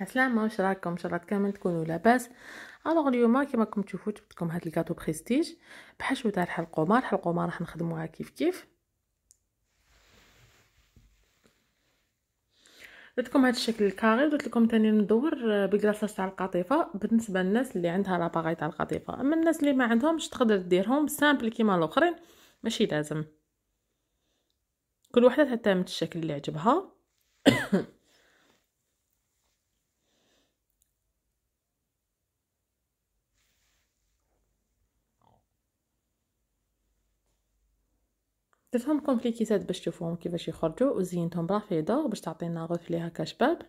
السلامة واش راكم ان شاء الله كامل تكونوا لاباس الوغ اليوم كما راكم تشوفوا جبت لكم هذا الكاطو بريستيج بحشو تاع الحلقومه الحلقومه راح نخدموها كيف كيف درت لكم هذا الشكل الكاري درت لكم ثاني ندور بكلاصاج تاع القطيفه بالنسبه للناس اللي عندها لاباغي تاع القطيفه اما الناس اللي ما عندهمش تقدر ديرهم سامبل كيما الاخرين ماشي لازم كل وحده تهتم الشكل اللي عجبها تفهم كومبليكيتات باش تشوفوهم كيفاش يخرجوا وزينتهم برافي باش تعطينا غوفلي هكا شباب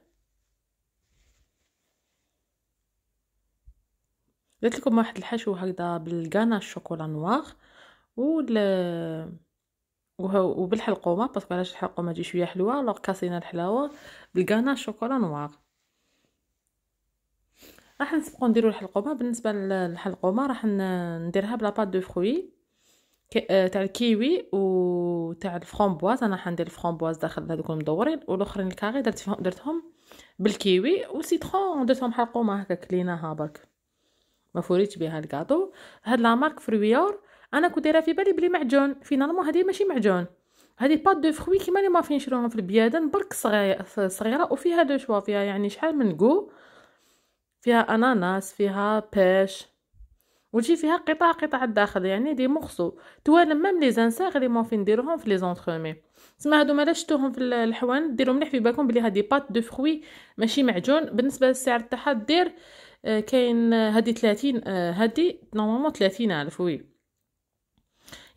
درت لكم واحد الحشو هكذا بالكانا الشوكولا نوار و وبالحلقومه باسكو علاش الحلقومه تجي شويه حلوه لو كاسينا الحلاوه بالكانا الشوكولا نوار راح نسبقو نديرو الحلقومه بالنسبه للحلقومه راح نديرها بلا بات دو فروي آه، تاع الكيوي و تاع الفرومبواز انا حندير الفرومبواز داخل هذوك المدورين والاخرين الكاري درت فيهم درتهم بالكيوي والسيترون درتهم حلقومه هكا كليناها برك ما فوريتش بها الكاطو هاد لا مارك فرويور انا كنت دايره في بالي بلي معجون فينالمون هذه ماشي معجون هذه بات دو فروي كيما اللي مافين فين في البيادن برك صغيره صغيره وفيها دو شوا فيها يعني شحال من كو فيها اناناس فيها بيش وتجي فيها قطع قطع الداخل يعني دي مخصو توالم مام لي زانساغ لي مون في نديروهم في لي زونترومي تسمى هادو ما شتوهم في الحوان ديرهم مليح في بالكم بلي هادي بات دو فروي ماشي معجون بالنسبه للسعر تاعها دير آه، كاين هادي 30 آه، هادي نورمالمون 30000 الف وي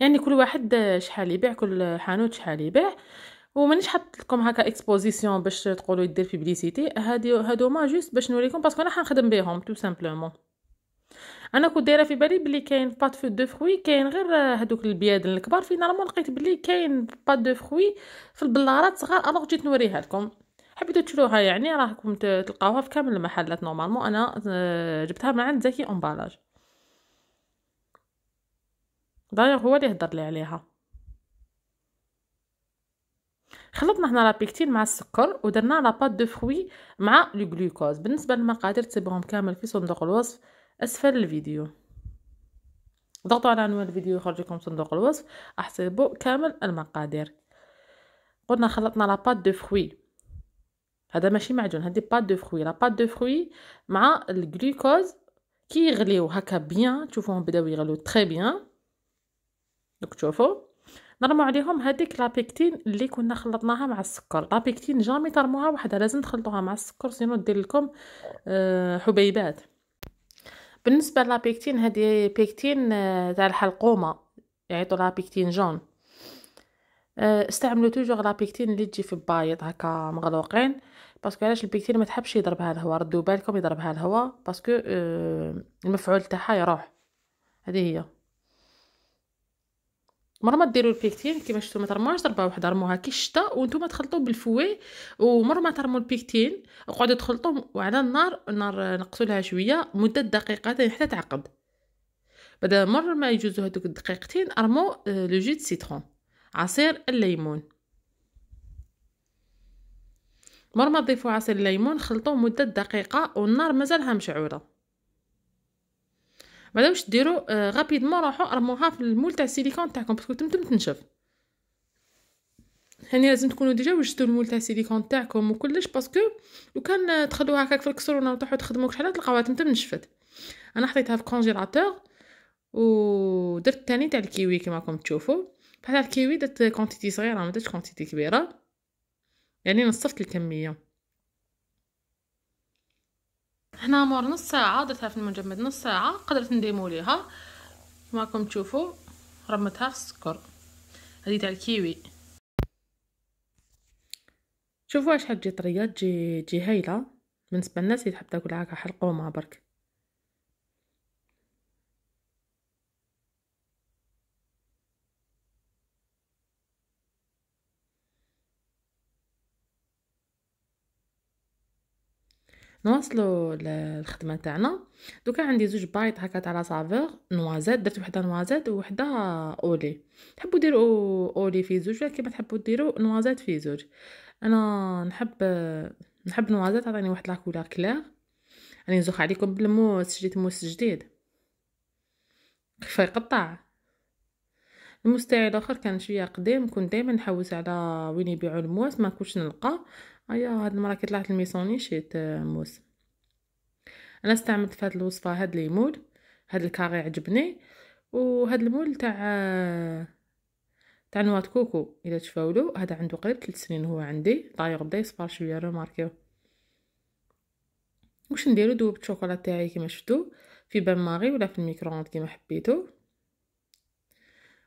يعني كل واحد آه، شحال يبيع كل حانوت شحال يبيع ومانيش حاط لكم هكا اكسبوزيسيون باش تقولوا يدير بيبليسيتي هادي هادو ما جوست باش نوريكم باسكو انا حنخدم بهم تو سامبلومون انا كنت دايره في بالي بلي كاين بات فو دو فروي كاين غير هذوك البيادن الكبار في نورمال لقيت بلي كاين بات دو فروي في البلارات صغار الوغ جيت نوريها لكم حبيتو تشروها يعني راكم تلقاوها في كامل المحلات نورمالمون انا آه، جبتها من عند زكي امبالاج دايوغ هو اللي هضر لي عليها خلطنا هنا لابيكتين مع السكر ودرنا لاباط دو فروي مع لو بالنسبه للمقادير تسيبهم كامل في صندوق الوصف أسفل الفيديو ضغطوا على عنوان الفيديو يخرجكم صندوق الوصف احسبوا كامل المقادير قلنا خلطنا لا بات دو فروي هذا ماشي معجون هذه بات دو فروي لا بات دو فروي مع الجلوكوز كي يغليو هكا بيان تشوفوهم بداو يغلو تري بيان دوك تشوفوا نرمو عليهم هذيك لابيكتين اللي كنا خلطناها مع السكر لابيكتين جامي ترموها وحدها لازم تخلطوها مع السكر سينو دير لكم آه، حبيبات بالنسبه لابيكتين هذه بيكتين آه، تاع الحلقومه يعني لها بيكتين جون آه، استعملوا توجور لابيكتين اللي تجي في بايض هكا مغلوقين باسكو علاش البيكتين ما تحبش يضربها الهواء ردوا بالكم يضربها الهواء باسكو آه، المفعول تاعها يروح هذه هي مره ما ديروا البيكتين كيما شفتوا ما ترموهاش ضربه واحده رموها كي الشتا وانتم تخلطوا بالفوي ومره ما ترموا البيكتين اقعدوا تخلطوا وعلى النار النار نقصوا لها شويه مده دقيقتين حتى تعقد بعد مره ما يجوزوا هذوك الدقيقتين ارموا آه، لو جو سيترون عصير الليمون مره ما تضيفوا عصير الليمون خلطوه مده دقيقه والنار مازالها مشعوره بعدا واش ديروا آه، غابيدمون روحو ارموها في المول تاع السيليكون تاعكم باسكو تمتم تنشف هاني لازم تكونوا ديجا وجدتوا المول تاع السيليكون تاعكم وكلش باسكو لو كان تخلوها هكاك في الكسرونه وتروحوا تخدموا شحال تلقاوها تمتم نشفت انا حطيتها في كونجيلاتور ودرت تاني تاع الكيوي كيما راكم تشوفوا بحال الكيوي درت كونتيتي صغيره ما درتش كونتيتي كبيره يعني نصفت الكميه هنا مور نص ساعه درتها في المجمد نص ساعه قدرت نديمو ليها كما راكم تشوفوا رمتها في السكر هذه تاع الكيوي شوفوا اش حتجي طريه تجي تجي هايله بالنسبه للناس اللي تحب تاكل هكا حلقومه برك نواصلوا الخدمه تاعنا دوكا عندي زوج بايط هكا تاع لا سافور نوازات درت وحده نوازات وحده اولي تحبوا ديروا اولي في زوج كيما تحبوا ديروا نوازات في زوج انا نحب نحب نوازات عطاني واحد لاكولا كلير راني نزوخ عليكم بالموس شريت موس جديد كيف يقطع الموس تاعي الاخر كان شويه قديم كنت دائما نحوس على وين يبيعوا الموس ما كنتش نلقاه هيا أيوة، هاد المره كي طلعت الميسوني شيت آه، موس انا استعملت في هاد الوصفه هاد ليمول هاد الكاري عجبني وهاد المول تاع آه، تاع نواة كوكو الا تفاولو هذا عنده قريب 3 سنين هو عندي طاير بدا يصفر شويه رو ماركيو واش نديرو دوبت الشوكولا تاعي كيما شفتو في بان ماري ولا في الميكرووند كيما حبيتو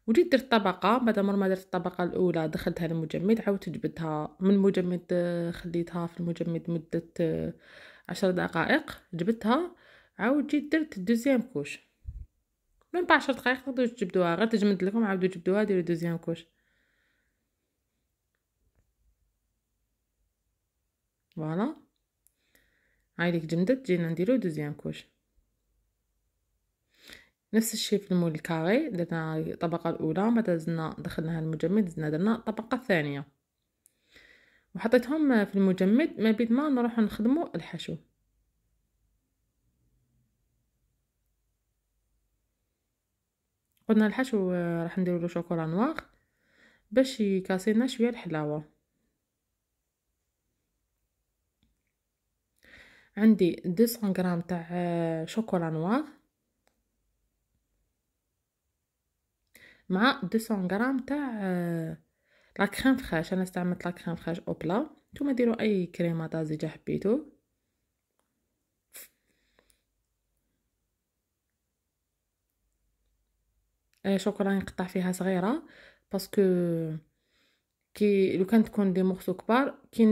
وجيت درت طبقة بعد مرة ما درت الطبقة الأولى دخلتها المجمد عاودت جبدها من المجمد آه، خليتها في المجمد مدة آه، عشر دقائق جبدتها عاود جيت درت دوزيام كوش من بعد عشر دقائق تقدروا تجبدوها غير تجمد لكم عاودوا جبدوها ديروا دوزيام كوش فوالا هاي ليك جمدت جينا نديرو دوزيام كوش نفس الشيء في المول الكاري درنا الطبقة الأولى بعد زدنا دخلنا المجمد زدنا درنا الطبقة الثانية وحطيتهم في المجمد ما بيد ما نروح نخدمو الحشو قلنا الحشو آه، راح نديرو له شوكولا نواغ باش يكاسينا شويه الحلاوه عندي 200 غرام تاع آه، شوكولا نواغ مع 200 غرام تاع آه، لا كريم فريش انا استعملت لا كريم فريش اوبلا نتوما ديروا اي كريمه طازجه حبيتو شوكولا نقطع فيها صغيره باسكو كي لو كان تكون دي مورسو كبار كي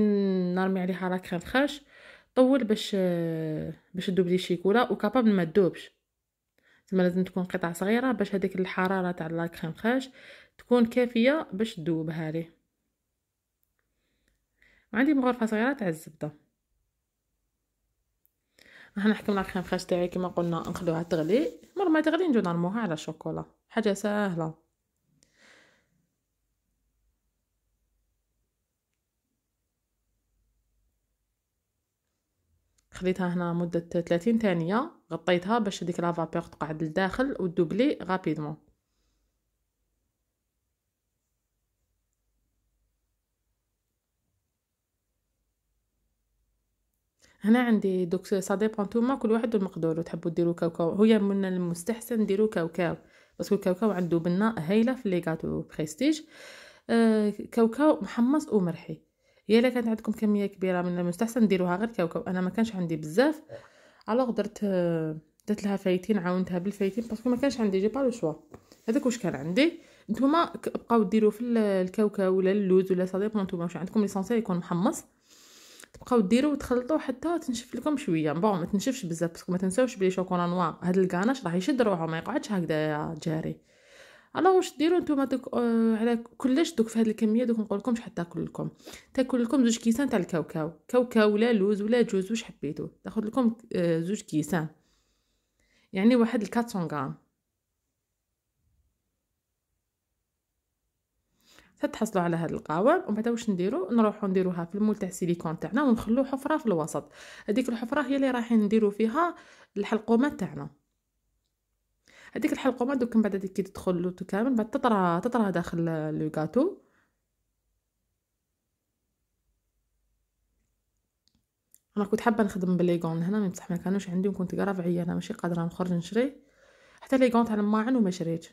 نرمي عليها لا كريم فريش طول باش آه، باش تذوب لي الشيكولا وكابابل ما تدوبش تما لازم تكون قطع صغيره باش هذيك الحراره تاع كريم فريش تكون كافيه باش تذوبها لي وعندي مغرفه صغيره تاع الزبده راح نحكم كريم فريش تاعي كما قلنا نخلوها تغلي مر ما تغلي نجو نرموها على الشوكولا حاجه سهله خديتها هنا مدة 30 ثانية غطيتها باش هاديك لافابيغ تقعد لداخل ودوبلي غابيدمون هنا عندي دوك سا ديبون نتوما كل واحد المقدور وتحبوا ديروا كاوكاو هو من المستحسن ديروا كاوكاو باسكو الكاوكاو عنده بنه هايله في لي غاتو بريستيج آه كاوكاو محمص ومرحي هي الا كانت عندكم كميه كبيره من المستحسن ديروها غير كاوكاو انا ما كانش عندي بزاف الوغ درت درت لها فايتين عاونتها بالفايتين باسكو ما كانش عندي جي با لو شوا هذاك واش كان عندي نتوما بقاو ديروا في الكاوكاو ولا اللوز ولا سا نتوما واش عندكم ليسونسيال يكون محمص تبقاو ديروا وتخلطوا حتى تنشف لكم شويه بون ما تنشفش بزاف باسكو ما تنساوش بلي شوكولا نوار هاد الكاناش راه يشد روحه ما يقعدش هكذا جاري الله واش ديروا نتوما دوك آه على كلش دوك في هذه الكميه دوك نقول لكم شحال تاكل لكم تاكل لكم زوج كيسان تاع الكاوكاو كاوكاو ولا لوز ولا جوز واش حبيتو تاخذ لكم آه زوج كيسان يعني واحد 400 غرام تتحصلوا على هاد القوام ومن بعد واش نديرو نروحو نديروها في المول تاع السيليكون تاعنا ونخلو حفره في الوسط هذيك الحفره هي اللي رايحين نديرو فيها الحلقومات تاعنا هذيك ما دوك من بعد هذيك كي تدخل لوتو كامل بعد تطرى تطرى داخل لو كاتو انا كنت حابه نخدم بليغون هنا من بصح ما كانوش عندي وكنت قرا عيانه ماشي قادره نخرج نشري حتى ليغون تاع الماعن وما شريت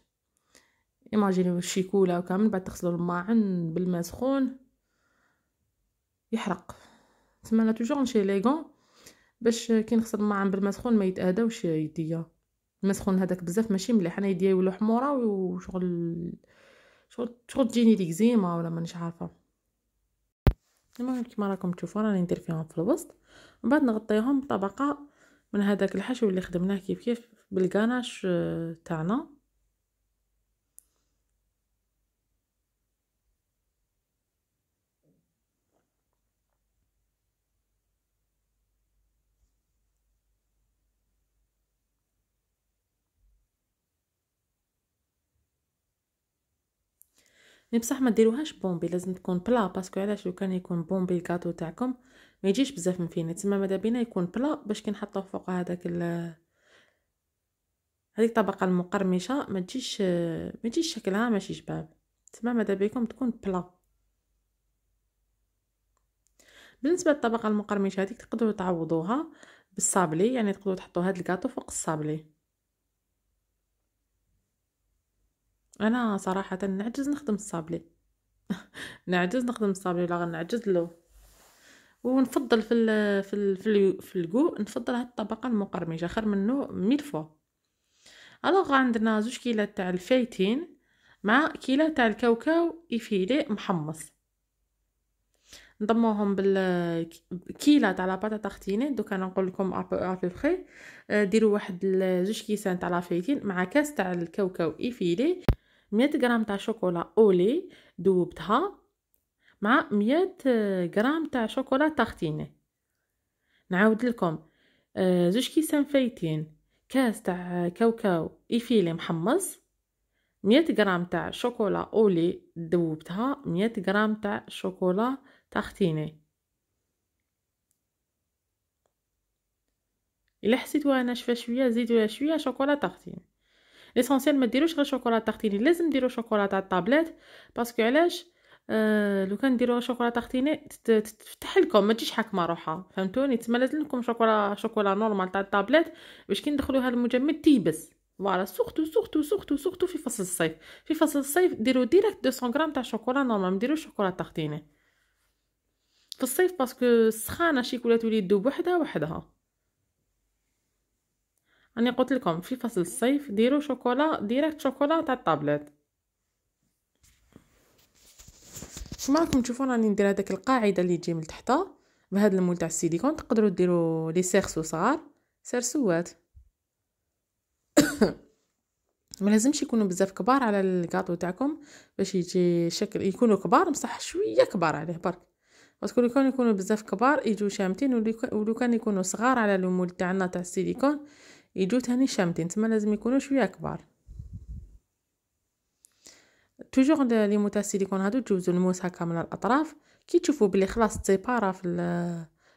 ايماجيني الشيكولا وكامل بعد تغسلوا الماعن بالماء سخون يحرق تما انا توجور نشري ليغون باش كي نغسل الماعن بالماء سخون ما يتاهداوش يديا المسخون هذاك بزاف ماشي مليح انا يديا يولو حموره وشغل شغل شغل تجيني ليكزيما ولا مانيش عارفه المهم كيما راكم تشوفوا راني ندير فيهم في الوسط من بعد نغطيهم بطبقه من هذاك الحشو اللي خدمناه كيف كيف بالكاناش آه، تاعنا مي بصح ما ديروهاش بومبي لازم تكون بلا باسكو علاش لو كان يكون بومبي الكاطو تاعكم ما يجيش بزاف من فينا تسمى ماذا بينا يكون بلا باش كي نحطوه فوق هذاك ال هذيك الطبقه المقرمشه ما تجيش ما تجيش شكلها ماشي شباب تسمى ماذا بيكم تكون بلا بالنسبه للطبقه المقرمشه هذيك تقدروا تعوضوها بالصابلي يعني تقدروا تحطوا هذا الكاطو فوق الصابلي انا صراحه نعجز نخدم الصابلي نعجز نخدم الصابلي ولا غنعجز له ونفضل في الـ في الـ في, الـ في الكو نفضل هاد الطبقه المقرمجه خير منه ميل فوا الوغ عندنا زوج كيلات تاع الفايتين مع كيلة تاع الكاوكاو ايفيلي محمص نضموهم بال كيلة تاع لاباطاطا ختينين دوك انا نقول لكم ابوبخي آه، ديروا واحد زوج كيسان تاع لافيتين مع كاس تاع الكاوكاو ايفيلي 100 غرام تاع شوكولا اولي ذوبتها مع 100 غرام تاع شوكولا تارتيني نعاود لكم آه، زوج كيسان فايتين كاس تاع كاوكاو ايفيلي محمص 100 غرام تاع شوكولا اولي ذوبتها 100 غرام تاع شوكولا تارتيني الا انا شفا شويه زيدوا شويه شوكولا تارتيني ليسونسيال ما ديروش غير شوكولا تختيني لازم ديرو شوكولا على الطابلات باسكو علاش آه لو كان ديروا شوكولا تختيني تفتح لكم ما تجيش حاكمه روحها فهمتوني تما لازم لكم شوكولا شوكولا نورمال تاع الطابلات باش كي ندخلوها المجمد تيبس فوالا سورتو سورتو سورتو سورتو في فصل الصيف في فصل الصيف ديرو ديريكت 200 غرام تاع شوكولا نورمال ما ديروش شوكولا تختيني في الصيف باسكو السخانه شي كولا تولي تذوب وحدها وحدها انا قلت لكم في فصل الصيف ديروا شوكولا ديريكت شوكولا تاع الطابلات كما راكم تشوفون راني ندير هذاك القاعده اللي تجي من تحتها بهذا المول تاع السيليكون تقدروا ديروا لي سيرسو صغار سرسوات ما لازمش يكونوا بزاف كبار على الكاطو تاعكم باش يجي شكل يكونوا كبار بصح شويه كبار عليه برك باسكو كان يكونوا بزاف كبار يجوا شامتين ولو كان يكونوا صغار على المول تاعنا تاع السيليكون يجو تاني شامتين تما لازم يكونوا شويه كبار توجور لي موتاس سيليكون هادو تجوزو الموس هكا من الاطراف كي تشوفوا بلي خلاص تيبارا في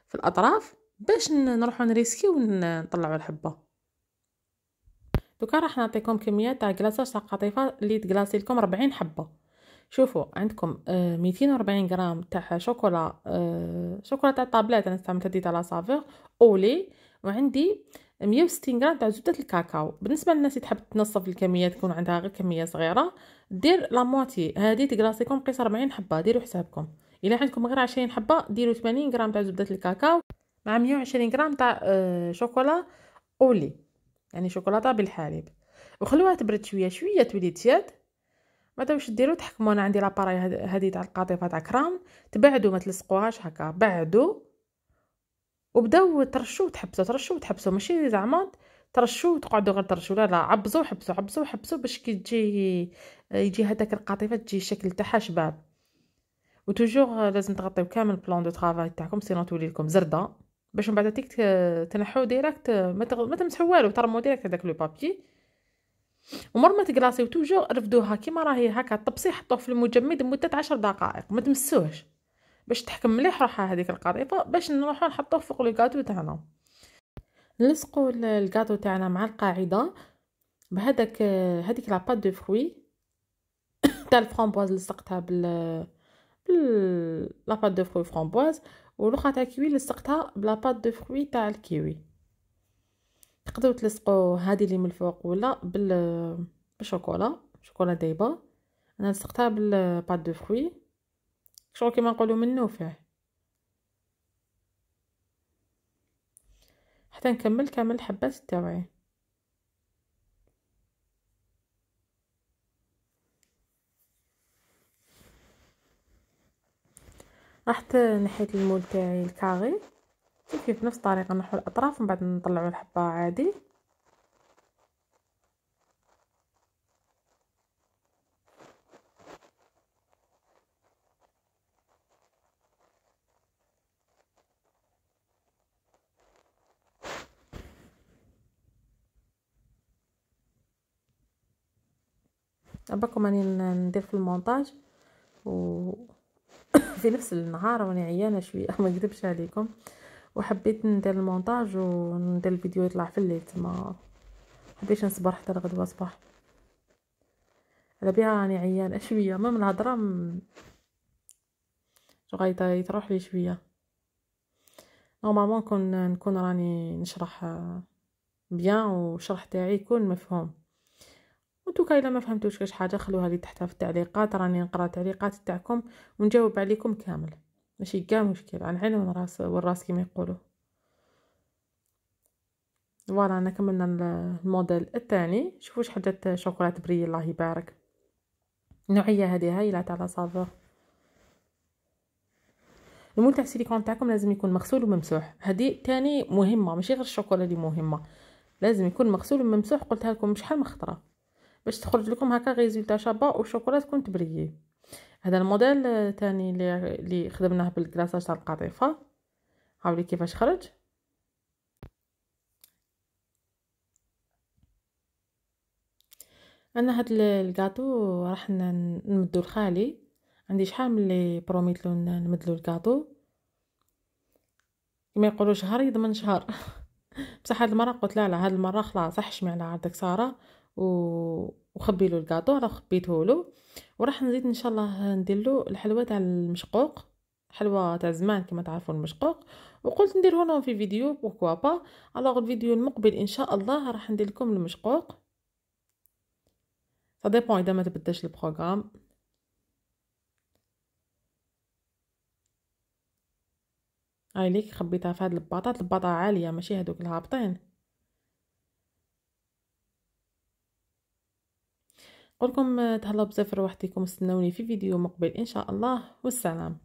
في الاطراف باش نروحو نريسكيو ونطلعو الحبه دوكا راح نعطيكم كميه تاع كلاصاج تاع قطيفه اللي تكلاصي لكم 40 حبه شوفوا عندكم آه، و 240 غرام تاع شوكولا آه، شوكولا تاع طابلات انا استعملت هذه تاع لا سافور اولي وعندي 160 غرام تاع زبده الكاكاو بالنسبه للناس اللي تحب تنصف الكمية تكون عندها غير كميه صغيره دير لامواتي هذه تكلاصيكم قيس 40 حبه ديروا حسابكم الا عندكم غير 20 حبه ديروا 80 غرام تاع زبده الكاكاو مع 120 غرام تاع آه، شوكولا اولي يعني شوكولاته بالحليب وخلوها تبرد شويه شويه تولي تياد ما واش ديروا تحكموا انا عندي لاباراي هذه تاع القاطفه تاع كرام تبعدوا ما تلصقوهاش هكا بعدوا وبداو ترشوا وتحبسوا ترشوا وتحبسوا ماشي زعما ترشوا وتقعدوا غير ترشوا لا لا عبزوا حبسوا عبزوا حبسوا باش كي تجي يجي هذاك القطيفه تجي الشكل تاعها شباب وتوجور لازم تغطيو كامل بلان دو طرافاي تاعكم سينو تولي لكم زرده باش من بعد تيك تنحو ديريكت ما, تغ... ما تمسحو والو ترمو ديريكت هذاك لو بابي ومر ما تكلاصيو توجور رفدوها كيما راهي هكا الطبسي حطوه في المجمد لمده عشر دقائق ما تمسوهش باش تحكم مليح روحها هذيك القريطه باش نروحو نحطوه فوق الكاطو تاعنا نلصقوا الكادو تاعنا مع القاعده بهذاك هذيك لا بات دو فروي تاع الفرامبواز لصقتها بال بال لا بات دو فروي فرامبواز والاخرى تاع الكيوي لصقتها بلا بات دو فروي تاع الكيوي تقدروا تلصقوا هذه اللي من الفوق ولا بال بالشوكولا شوكولا دايبه انا لصقتها بالبات دو فروي شغل كيما نقولو منو فيه حتى نكمل كامل الحبات تاوعي رحت نحيت المول تاعي الكاغي كيف نفس الطريقه نحو الاطراف ومن بعد نطلعوا الحبه عادي راكم راني ندير في المونتاج و في نفس النهار راني عيانه شويه ما نكذبش عليكم وحبيت ندير المونتاج وندير الفيديو يطلع في الليل تما حبيتش نصبر حتى الغدوه صباح على بيها راني عيانه شويه ما من الهضره م... غايطه يتروح لي شويه نورمالمون نكون نكون راني نشرح آه، بيان والشرح تاعي يكون مفهوم وانتوكا الا ما فهمتوش كاش حاجه خلوها لي تحتها في التعليقات راني نقرا التعليقات تاعكم ونجاوب عليكم كامل ماشي كاع مشكل عن عين والراس والراس كيما يقولوا فوالا انا كملنا الموديل الثاني شوفوا شحال جات شوكولات بري الله يبارك النوعيه هذه لا تاع لاصافور المنتع السيليكون تاعكم لازم يكون مغسول وممسوح هذه تاني مهمه ماشي غير الشوكولا اللي مهمه لازم يكون مغسول وممسوح قلتها لكم شحال من خطره باش تخرج لكم هكا ريزولتا شابه وشوكولا تكون تبريي هذا الموديل تاني اللي اللي خدمناه بالكلاصاج تاع القطيفه هاولي كيفاش خرج انا هاد الكاطو راح نمدو لخالي عندي شحال ملي بروميتلو نمدلو الكاطو كما يقولوا شهر يضمن شهر بصح هاد المره قلت لا لا هاد المره خلاص حشمي على عندك ساره وخبي له الكاطو راه خبيته له وراح نزيد ان شاء الله ندير له الحلوه تاع المشقوق حلوه تاع زمان كما تعرفوا المشقوق وقلت نديره لهم في فيديو بوكوا با الوغ الفيديو المقبل ان شاء الله راح ندير لكم المشقوق سا ديبون اذا ما تبدلش البروغرام هاي ليك خبيتها في هاد الباطات البطاطا عاليه ماشي هادوك الهابطين نقولكم تهلاو بزاف روحتكم استناوني في فيديو مقبل ان شاء الله والسلام